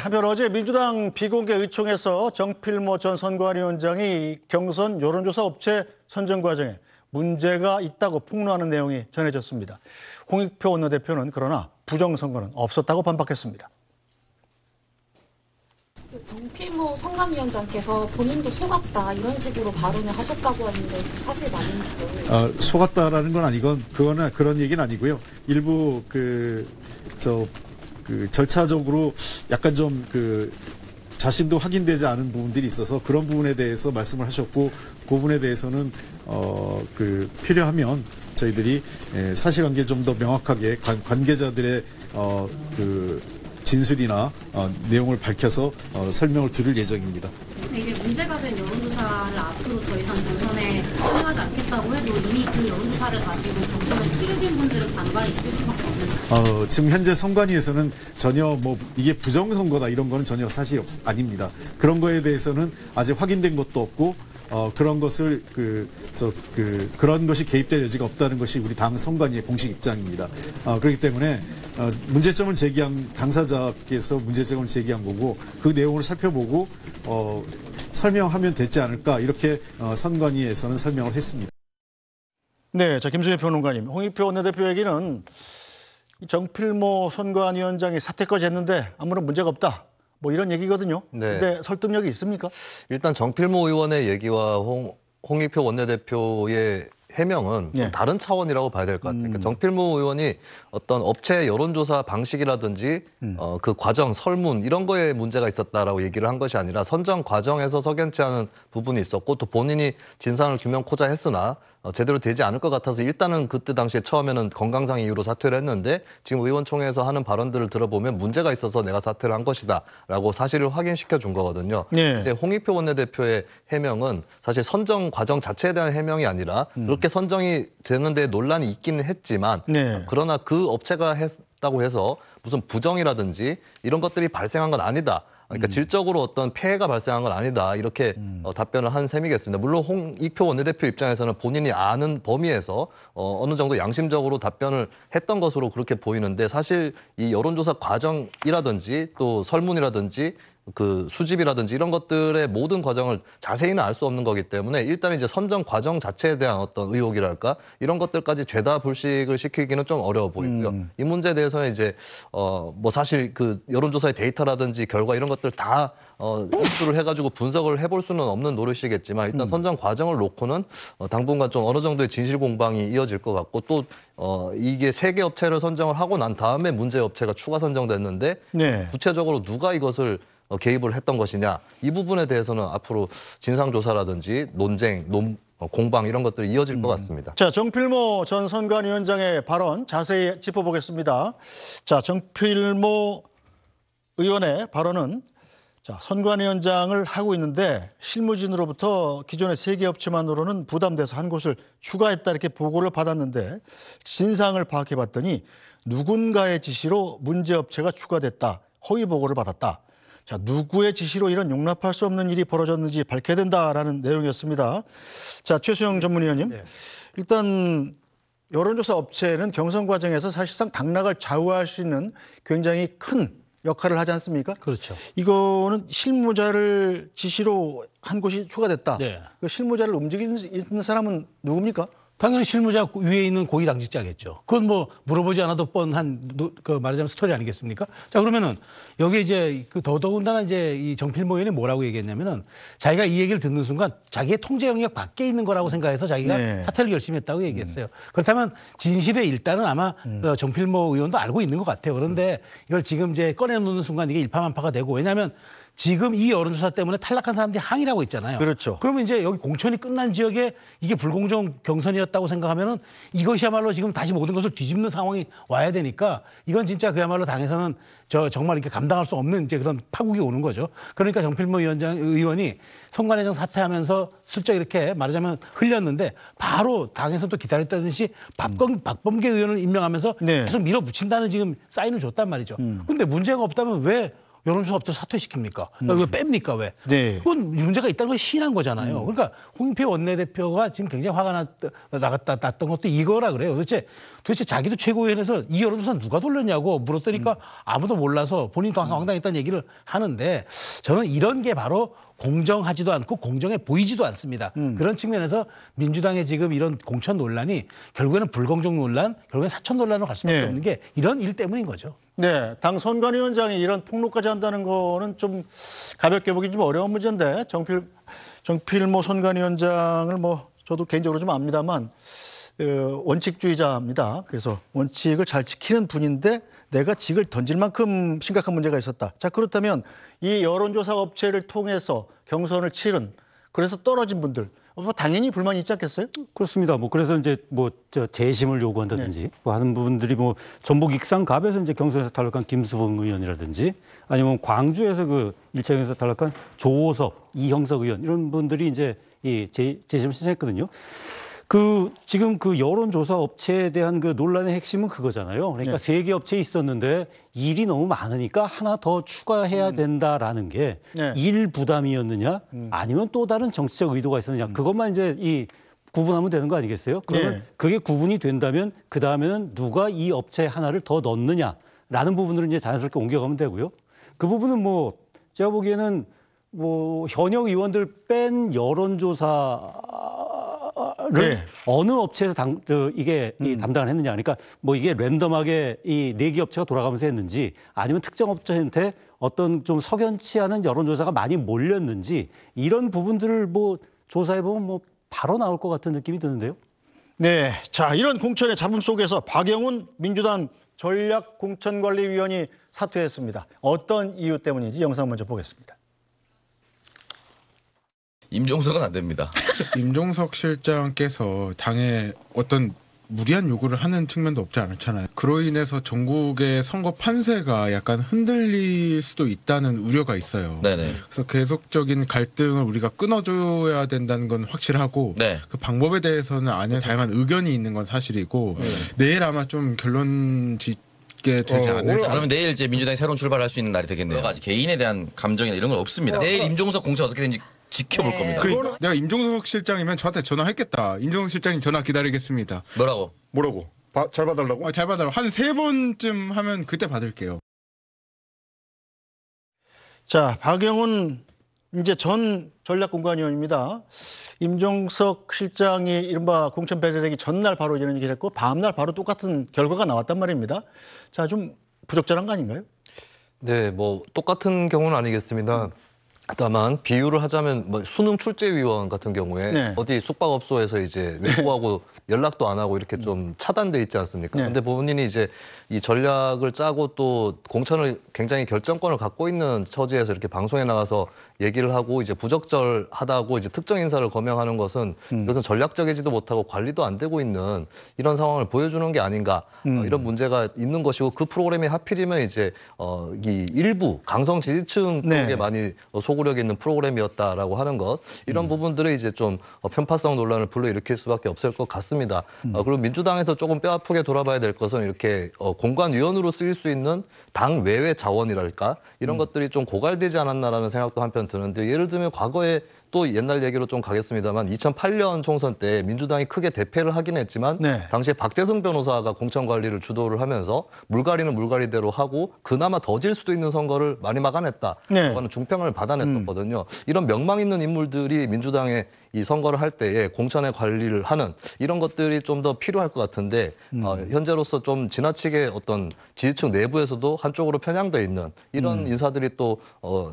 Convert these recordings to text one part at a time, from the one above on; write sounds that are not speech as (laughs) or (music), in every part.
하면 어제 민주당 비공개 의총에서 정필모 전 선관위원장이 경선 여론조사 업체 선정 과정에 문제가 있다고 폭로하는 내용이 전해졌습니다. 홍익표 원내대표는 그러나 부정선거는 없었다고 반박했습니다. 정필모 선관위원장께서 본인도 속았다 이런 식으로 발언을 하셨다고 하는데 사실 맞는지요? 아, 속았다라는 건 아니건 그거나 그런 얘기는 아니고요. 일부 그저 그 절차적으로 약간 좀 그 자신도 확인되지 않은 부분들이 있어서 그런 부분에 대해서 말씀을 하셨고 그 부분에 대해서는 어 그 필요하면 저희들이 예, 사실관계 좀 더 명확하게 관, 계자들의 어 그 진술이나 어 내용을 밝혀서 어 설명을 드릴 예정입니다. 이게 문제가 된 여론조사를 앞으로 더 이상 경선에 참여하지 않겠다고 해도 이미 그 여론조사를 가지고 경선을 치르신 분들은 반발이 있을 수밖에 어, 지금 현재 선관위에서는 전혀 뭐 이게 부정선거다 이런 거는 전혀 사실 없, 아닙니다. 그런 거에 대해서는 아직 확인된 것도 없고 어, 그런 것을 그, 저, 그, 그런 것이 개입될 여지가 없다는 것이 우리 당 선관위의 공식 입장입니다. 어, 그렇기 때문에 어, 문제점을 제기한 당사자께서 문제점을 제기한 거고 그 내용을 살펴보고 어, 설명하면 되지 않을까 이렇게 어, 선관위에서는 설명을 했습니다. 네, 자 김수희 평론가님, 홍익표 원내대표 얘기는 정필모 선관위원장이 사퇴까지 했는데 아무런 문제가 없다. 뭐 이런 얘기거든요. 네. 근데 설득력이 있습니까? 일단 정필모 의원의 얘기와 홍, 홍익표 원내대표의 해명은 네. 다른 차원이라고 봐야 될 것 같아요. 그러니까 음. 그러니까 정필모 의원이 어떤 업체 여론조사 방식이라든지 음. 어, 그 과정 설문 이런 거에 문제가 있었다라고 얘기를 한 것이 아니라 선정 과정에서 석연치 않은 부분이 있었고 또 본인이 진상을 규명코자 했으나 어, 제대로 되지 않을 것 같아서 일단은 그때 당시에 처음에는 건강상 이유로 사퇴를 했는데 지금 의원총회에서 하는 발언들을 들어보면 문제가 있어서 내가 사퇴를 한 것이다라고 사실을 확인시켜 준 거거든요. 네. 이제 홍익표 원내대표의 해명은 사실 선정 과정 자체에 대한 해명이 아니라 음. 그렇게 선정이 되는데 논란이 있기는 했지만 네. 그러나 그 업체가 했다고 해서 무슨 부정이라든지 이런 것들이 발생한 건 아니다. 그러니까 음. 질적으로 어떤 피해가 발생한 건 아니다 이렇게 음. 어, 답변을 한 셈이겠습니다. 물론 홍익표 원내대표 입장에서는 본인이 아는 범위에서 어, 어느 정도 양심적으로 답변을 했던 것으로 그렇게 보이는데 사실 이 여론조사 과정이라든지 또 설문이라든지 그 수집이라든지 이런 것들의 모든 과정을 자세히는 알 수 없는 거기 때문에 일단 이제 선정 과정 자체에 대한 어떤 의혹이랄까 이런 것들까지 죄다 불식을 시키기는 좀 어려워 보이고요. 음. 이 문제에 대해서는 이제 어 뭐 사실 그 여론조사의 데이터라든지 결과 이런 것들 다 어, 연수를 해가지고 분석을 해 볼 수는 없는 노릇이겠지만 일단 음. 선정 과정을 놓고는 어, 당분간 좀 어느 정도의 진실 공방이 이어질 것 같고 또 어, 이게 세 개 업체를 선정을 하고 난 다음에 문제 업체가 추가 선정됐는데 네. 구체적으로 누가 이것을 어, 개입을 했던 것이냐 이 부분에 대해서는 앞으로 진상조사라든지 논쟁, 논, 어, 공방 이런 것들이 이어질 것 음. 같습니다. 자, 정필모 전 선관위원장의 발언 자세히 짚어보겠습니다. 자, 정필모 의원의 발언은 자, 선관위원장을 하고 있는데 실무진으로부터 기존의 세개 업체만으로는 부담돼서 한 곳을 추가했다 이렇게 보고를 받았는데 진상을 파악해 봤더니 누군가의 지시로 문제 업체가 추가됐다. 허위 보고를 받았다. 자, 누구의 지시로 이런 용납할 수 없는 일이 벌어졌는지 밝혀야 된다라는 내용이었습니다. 자, 최수영 전문위원님. 네. 일단 여론조사 업체는 경선 과정에서 사실상 당락을 좌우할 수 있는 굉장히 큰 역할을 하지 않습니까? 그렇죠. 이거는 실무자를 지시로 한 곳이 추가됐다. 네. 그 실무자를 움직이는 사람은 누굽니까? 당연히 실무자 위에 있는 고위 당직자겠죠. 그건 뭐 물어보지 않아도 뻔한 그 말하자면 스토리 아니겠습니까? 자 그러면은 여기 이제 그 더더군다나 이제 이 정필모 의원이 뭐라고 얘기했냐면은 자기가 이 얘기를 듣는 순간 자기의 통제 영역 밖에 있는 거라고 생각해서 자기가 네. 사퇴를 결심했다고 음. 얘기했어요. 음. 그렇다면 진실에 일단은 아마 음. 어, 정필모 의원도 알고 있는 것 같아요. 그런데 음. 이걸 지금 이제 꺼내놓는 순간 이게 일파만파가 되고 왜냐하면 지금 이 여론조사 때문에 탈락한 사람들이 항의를 하고 있잖아요. 그렇죠. 그러면 이제 여기 공천이 끝난 지역에 이게 불공정 경선이었다고 생각하면은 이것이야말로 지금 다시 모든 것을 뒤집는 상황이 와야 되니까 이건 진짜 그야말로 당에서는 저 정말 이렇게 감당할 수 없는 이제 그런 파국이 오는 거죠. 그러니까 정필모 위원장 의원이 선관위장 사퇴하면서 슬쩍 이렇게 말하자면 흘렸는데 바로 당에서 또 기다렸다듯이 박범, 음. 박범계 의원을 임명하면서 네. 계속 밀어붙인다는 지금 사인을 줬단 말이죠. 음. 근데 문제가 없다면 왜 여론조사 업체 사퇴시킵니까? 음. 왜 아, 뺍니까 왜? 네. 그건 문제가 있다는 걸 시인한 거잖아요. 음. 그러니까 홍익표 원내대표가 지금 굉장히 화가 났, 나갔다 났던 것도 이거라 그래요. 도대체 도대체 자기도 최고위원회에서 이 여론조사 누가 돌렸냐고 물었더니까 음. 아무도 몰라서 본인도 음. 황당했다는 얘기를 하는데 저는 이런 게 바로 공정하지도 않고 공정해 보이지도 않습니다. 음. 그런 측면에서 민주당의 지금 이런 공천 논란이 결국에는 불공정 논란, 결국엔 사천 논란으로 갈 수밖에 네. 없는 게 이런 일 때문인 거죠. 네, 당 선관위원장이 이런 폭로까지 한다는 거는 좀 가볍게 보기 좀 어려운 문제인데 정필 정필모 선관위원장을 뭐 저도 개인적으로 좀 압니다만 어, 원칙주의자입니다. 그래서 원칙을 잘 지키는 분인데 내가 직을 던질 만큼 심각한 문제가 있었다. 자, 그렇다면 이 여론조사 업체를 통해서 경선을 치른 그래서 떨어진 분들 뭐 당연히 불만이 있지 않겠어요? 그렇습니다. 뭐 그래서 이제 뭐 저 재심을 요구한다든지 네. 뭐 하는 부분들이 뭐 전북 익산갑에서 이제 경선에서 탈락한 김수봉 의원이라든지 아니면 광주에서 그 일차에서 경 탈락한 조호섭, 이형석 의원 이런 분들이 이제 이 재, 심을 신청했거든요. 그 지금 그 여론조사 업체에 대한 그 논란의 핵심은 그거잖아요. 그러니까 세개 네. 업체 있었는데 일이 너무 많으니까 하나 더 추가해야 음. 된다라는 게일 네. 부담이었느냐 음. 아니면 또 다른 정치적 의도가 있었느냐 음. 그것만 이제 이 구분하면 되는 거 아니겠어요? 그러면 네. 그게 구분이 된다면 그 다음에는 누가 이 업체 하나를 더 넣느냐라는 부분으로 이제 자연스럽게 옮겨가면 되고요. 그 부분은 뭐 제가 보기에는 뭐 현역 의원들 뺀 여론조사 네. 어느 업체에서 당, 저, 이게 이 음. 담당을 했느냐. 그러니까 뭐 이게 랜덤하게 이네개 업체가 돌아가면서 했는지 아니면 특정 업체한테 어떤 좀 석연치 않은 여론조사가 많이 몰렸는지 이런 부분들을 뭐 조사해보면 뭐 바로 나올 것 같은 느낌이 드는데요. 네. 자, 이런 공천의 잡음 속에서 박영훈 민주당 전략공천관리위원이 사퇴했습니다. 어떤 이유 때문인지 영상 먼저 보겠습니다. 임종석은 안 됩니다. (laughs) 임종석 실장께서 당에 어떤 무리한 요구를 하는 측면도 없지 않잖아요. 그로 인해서 전국의 선거 판세가 약간 흔들릴 수도 있다는 우려가 있어요. 네네. 그래서 계속적인 갈등을 우리가 끊어줘야 된다는 건 확실하고 네. 그 방법에 대해서는 안에 다양한 의견이 있는 건 사실이고 네. 내일 아마 좀 결론 짓게 되지 어, 않을까. 그러면 내일 이제 민주당이 새로운 출발할 수 있는 날이 되겠네요. 여러 개인에 대한 감정이나 이런 건 없습니다. 어, 내일 그러니까 임종석 공천 어떻게 되는지 지켜볼 네. 겁니다. 그러니까 내가 임종석 실장이면 저한테 전화했겠다. 임종석 실장님 전화 기다리겠습니다. 뭐라고? 뭐라고? 바, 잘 봐달라고? 아, 잘 받아라. 한세 번쯤 하면 그때 받을게요. 자, 박영훈 이제 전 전략공관위원입니다. 임종석 실장이 이른바 공천 배제되기 전날 바로 이런 얘기를 했고 다음날 바로 똑같은 결과가 나왔단 말입니다. 자, 좀 부적절한 거 아닌가요? 네, 뭐 똑같은 경우는 아니겠습니다. 음. 다만 비유를 하자면 뭐 수능 출제위원 같은 경우에 네. 어디 숙박업소에서 이제 외부하고 네. 연락도 안 하고 이렇게 좀 차단돼 있지 않습니까? 그런데 네. 본인이 이제 이 전략을 짜고 또 공천을 굉장히 결정권을 갖고 있는 처지에서 이렇게 방송에 나가서 얘기를 하고 이제 부적절하다고 이제 특정 인사를 거명하는 것은 음. 이것은 전략적이지도 못하고 관리도 안 되고 있는 이런 상황을 보여주는 게 아닌가 어, 음. 어, 이런 문제가 있는 것이고 그 프로그램이 하필이면 이제 어, 이 일부 강성 지지층 쪽에 네. 많이 어, 소구력 있는 프로그램이었다라고 하는 것 이런 음. 부분들이 이제 좀 어, 편파성 논란을 불러일으킬 수밖에 없을 것 같습니다. 음. 어, 그리고 민주당에서 조금 뼈아프게 돌아봐야 될 것은 이렇게 어, 공관위원으로 쓰일 수 있는 당 외의 자원이랄까 이런 음. 것들이 좀 고갈되지 않았나라는 생각도 한편. 드는데 예를 들면 과거에 또 옛날 얘기로 좀 가겠습니다만 2008년 총선 때 민주당이 크게 대패를 하긴 했지만 네. 당시에 박재승 변호사가 공천 관리를 주도를 하면서 물갈이는 물갈이대로 하고 그나마 더 질 수도 있는 선거를 많이 막아냈다. 네. 거는 중평을 받아냈었거든요. 음. 이런 명망 있는 인물들이 민주당의 이 선거를 할 때에 공천의 관리를 하는 이런 것들이 좀 더 필요할 것 같은데 음. 어, 현재로서 좀 지나치게 어떤 지지층 내부에서도 한쪽으로 편향돼 있는 이런 음. 인사들이 또좀 어,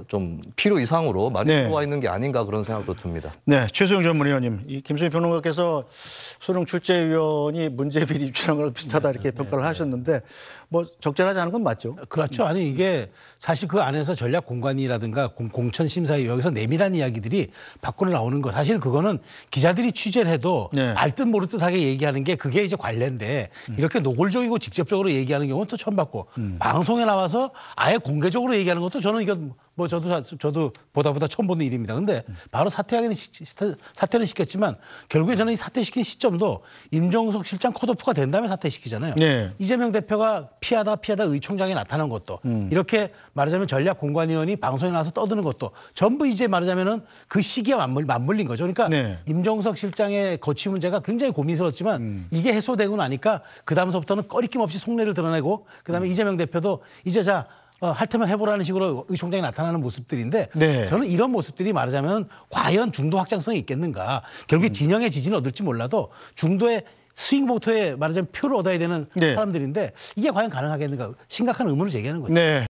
필요 이상으로 많이 네. 와 있는 게 아닌가 그런 생각. 생각도 듭니다. 네, 최수영 전문 의원님, 김수희 변호사께서 수능 출제위원이 문제비리 유출한 거랑 비슷하다 네, 이렇게 네, 평가를 네, 하셨는데 네. 뭐 적절하지 않은 건 맞죠? 그렇죠. 아니 이게 사실 그 안에서 전략 공관이라든가 공, 천 심사위 여기서 내밀한 이야기들이 밖으로 나오는 거 사실 그거는 기자들이 취재를 해도 네. 알듯 모르듯하게 얘기하는 게 그게 이제 관례인데 음. 이렇게 노골적이고 직접적으로 얘기하는 경우는 또 처음 봤고 음. 방송에 나와서 아예 공개적으로 얘기하는 것도 저는 이건 뭐 저도 저도 보다 보다 처음 보는 일입니다. 근데 바로 사퇴하기는 사퇴는 시켰지만 결국에 저는 이 사퇴시킨 시점도 임종석 실장 컷오프가 된 다음에 사퇴시키잖아요. 네. 이재명 대표가 피하다 피하다 의총장에 나타난 것도 음. 이렇게 말하자면 전략 공관위원이 방송에 나와서 떠드는 것도 전부 이제 말하자면은 그 시기에 맞물, 맞물린 거죠. 그러니까 네. 임종석 실장의 거취 문제가 굉장히 고민스러웠지만 음. 이게 해소되고 나니까 그 다음서부터는 꺼리낌 없이 속내를 드러내고 그다음에 음. 이재명 대표도 이제 자 어, 할 테면 해보라는 식으로 의총장이 나타나는 모습들인데 네. 저는 이런 모습들이 말하자면 과연 중도 확장성이 있겠는가 결국에 음. 진영의 지지는 얻을지 몰라도 중도의 스윙 보토에 말하자면 표를 얻어야 되는 네. 사람들인데 이게 과연 가능하겠는가 심각한 의문을 제기하는 거죠. 네.